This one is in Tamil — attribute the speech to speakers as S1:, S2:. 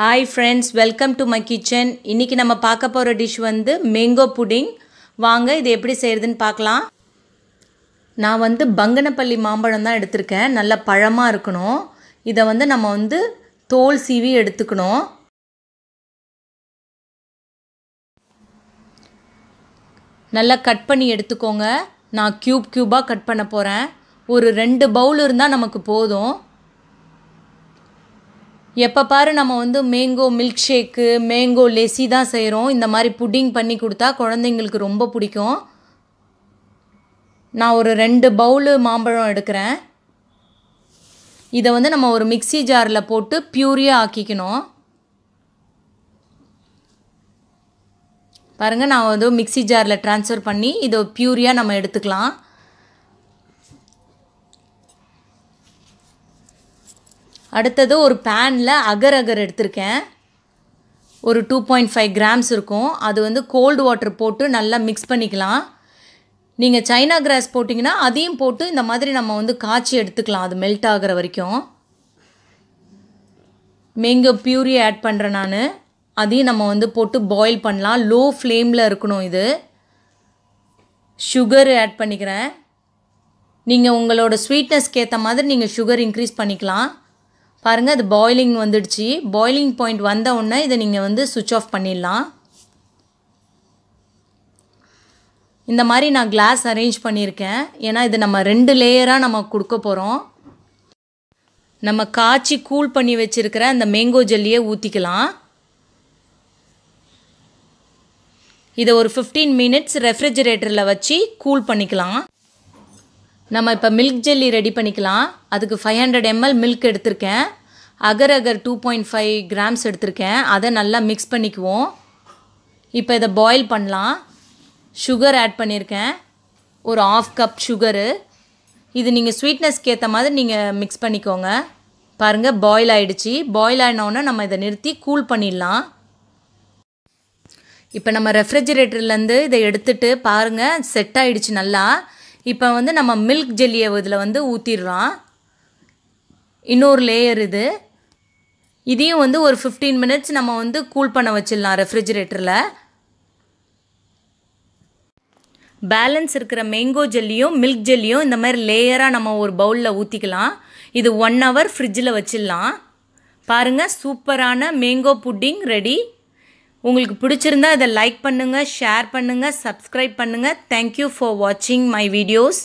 S1: hi friends welcome to my kitchen இன்றைக்கி நம்ம பார்க்க போகிற டிஷ் வந்து மேங்கோ புடிங் வாங்க இது எப்படி செய்கிறதுன்னு பார்க்கலாம் நான் வந்து பங்கனப்பள்ளி மாம்பழம் தான் எடுத்திருக்கேன் நல்ல பழமாக இருக்கணும் இதை வந்து நம்ம வந்து தோல் சீவி எடுத்துக்கணும் நல்லா கட் பண்ணி எடுத்துக்கோங்க நான் க்யூப் க்யூபாக கட் பண்ண போகிறேன் ஒரு ரெண்டு பவுல் இருந்தால் நமக்கு போதும் எப்போ பாரு நம்ம வந்து mango milk shake mango lassi தான் செய்கிறோம் இந்த மாதிரி புட்டிங் பண்ணி கொடுத்தா குழந்தைங்களுக்கு ரொம்ப பிடிக்கும் நான் ஒரு ரெண்டு பவுலு மாம்பழம் எடுக்கிறேன் இதை வந்து நம்ம ஒரு மிக்சி ஜாரில் போட்டு பியூரியாக ஆக்கிக்கணும் பாருங்கள் நான் வந்து மிக்சி ஜாரில் ட்ரான்ஸ்ஃபர் பண்ணி இதை பியூரியாக நம்ம எடுத்துக்கலாம் அடுத்தது ஒரு பேனில் அகர் அகர் எடுத்திருக்கேன் ஒரு டூ பாயிண்ட் ஃபைவ் கிராம்ஸ் இருக்கும் அது வந்து கோல்டு வாட்டர் போட்டு நல்லா மிக்ஸ் பண்ணிக்கலாம் நீங்கள் சைனா கிராஸ் போட்டிங்கன்னா அதையும் போட்டு இந்த மாதிரி நம்ம வந்து காய்ச்சி எடுத்துக்கலாம் அது மெல்ட் ஆகிற வரைக்கும் மேங்கோ பியூரி ஆட் பண்ணுறேன் நான் அதையும் நம்ம வந்து போட்டு பாயில் பண்ணலாம் லோ ஃப்ளேமில் இருக்கணும் இது சுகர் ஆட் பண்ணிக்கிறேன் நீங்கள் உங்களோட ஸ்வீட்னஸ்க்கு ஏற்ற மாதிரி நீங்கள் சுகர் இன்க்ரீஸ் பண்ணிக்கலாம் பாருங்கள் அது பாய்லிங் வந்துடுச்சு பாய்லிங் பாயிண்ட் வந்த உடனே இதை நீங்கள் வந்து சுவிட்ச் ஆஃப் பண்ணிடலாம் இந்த மாதிரி நான் கிளாஸ் அரேஞ்ச் பண்ணியிருக்கேன் ஏன்னா இது நம்ம ரெண்டு லேயராக நம்ம கொடுக்க போகிறோம் நம்ம காய்ச்சி கூல் பண்ணி வச்சுருக்கிற அந்த மேங்கோ ஜெல்லியை ஊற்றிக்கலாம் இதை ஒரு ஃபிஃப்டீன் மினிட்ஸ் ரெஃப்ரிஜரேட்டரில் வச்சு கூல் பண்ணிக்கலாம் நம்ம இப்போ மில்க் ஜெல்லி ரெடி பண்ணிக்கலாம் அதுக்கு ஃபைவ் ஹண்ட்ரட் எம்எல் மில்க் எடுத்திருக்கேன் agar agar two point five grams எடுத்திருக்கேன் அதை நல்லா மிக்ஸ் பண்ணிக்குவோம் இப்போ இதை பாயில் பண்ணலாம் சுகர் ஆட் பண்ணியிருக்கேன் ஒரு ஆஃப் கப் சுகரு இது நீங்கள் ஸ்வீட்னஸ்க்கு ஏற்ற மாதிரி நீங்கள் மிக்ஸ் பண்ணிக்கோங்க பாருங்கள் பாயில் ஆகிடுச்சி பாயில் ஆகினோடனே நம்ம இதை நிறுத்தி கூல் பண்ணிடலாம் இப்போ நம்ம ரெஃப்ரிஜிரேட்டர்லேருந்து இதை எடுத்துட்டு பாருங்கள் செட் ஆகிடுச்சு நல்லா இப்போ வந்து நம்ம மில்க் ஜெல்லியை இதில் வந்து ஊற்றிடுறோம் இன்னொரு லேயர் இது இதையும் வந்து ஒரு ஃபிஃப்டீன் மினிட்ஸ் நம்ம வந்து கூல் பண்ண வச்சிடலாம் ரெஃப்ரிஜிரேட்டரில் பேலன்ஸ் இருக்கிற மேங்கோ ஜெல்லியும் மில்க் ஜெல்லியும் இந்த மாதிரி லேயராக நம்ம ஒரு பவுலில் ஊற்றிக்கலாம் இது ஒன் ஹவர் ஃப்ரிட்ஜில் வச்சிடலாம் பாருங்கள் சூப்பரான மேங்கோ புட்டிங் ரெடி உங்களுக்கு பிடிச்சிருந்தா இதை லைக் பண்ணுங்கள் ஷேர் பண்ணுங்கள் சப்ஸ்கிரைப் பண்ணுங்கள் தேங்க்யூ ஃபார் வாட்சிங் மை வீடியோஸ்